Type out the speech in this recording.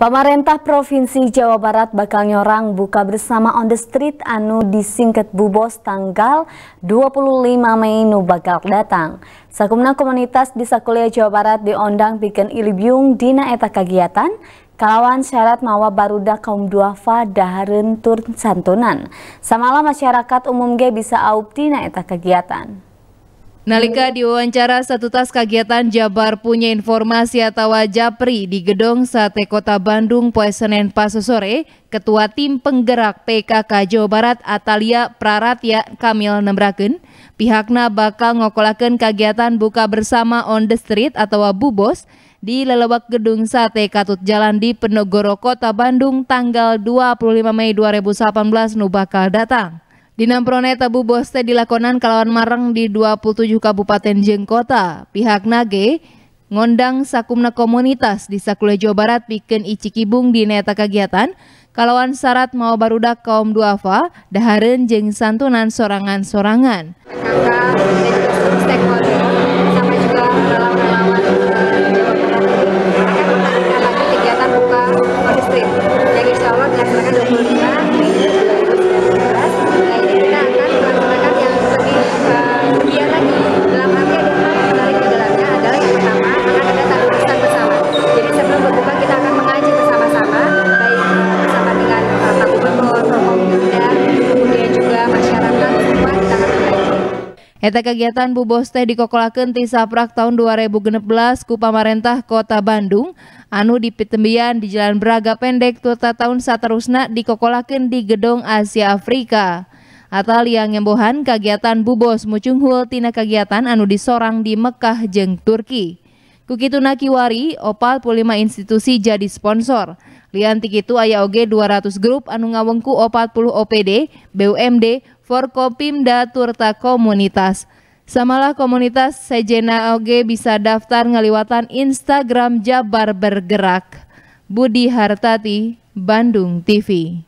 Pemerintah Provinsi Jawa Barat bakal nyorang buka bersama on the street anu disingket bubos tanggal 25 Mei nu bakal datang. Sakumna komunitas di Sakulia Jawa Barat diundang bikin ilibyung dina eta kegiatan kalawan syarat mawa baruda kaum duafa daharen tur santunan. Samalah masyarakat umum ge bisa aup dina eta kegiatan. Nalika diwawancara satu tas kegiatan Jabar punya informasi atau Japri di Gedung Sate Kota Bandung poe Senin Pas sore, Ketua Tim Penggerak PKK Jawa Barat Atalia Praratya Kamil Nembraken, pihaknya bakal ngokolakan kegiatan buka bersama on the street atau bubos di lelewak Gedung Sate Katut Jalan di Penogoro Kota Bandung tanggal 25 Mei 2018 nubakal datang. Prone tabu boste dilakonan kalawan marang di 27 kabupaten jengkota, Pihak Nage ngondang sakumna komunitas di Sakule Jawa Barat bikin icikibung di neta kegiatan kalawan syarat mau barudak kaum duafa daharen jeng santunan sorangan-sorangan. Eta kegiatan bubos teh dikokolakan di saprak tahun 2016 ku pamarentah Kota Bandung anu di dipitembian di Jalan Braga Pendek tuta tahun di dikokolaken di Gedung Asia Afrika. Atal yang nyembohan kegiatan bubos mucunghul tina kegiatan anu disorang di Mekah jeng Turki. Kukitu Nakiwari, Opal 45 institusi jadi sponsor. Lianti itu ayah oge 200 grup anu ngawengku 40 OPD, BUMD, Forkopimda turta komunitas. Samalah komunitas sejena oge bisa daftar ngaliwatan Instagram Jabar Bergerak. Budi Hartati, Bandung TV.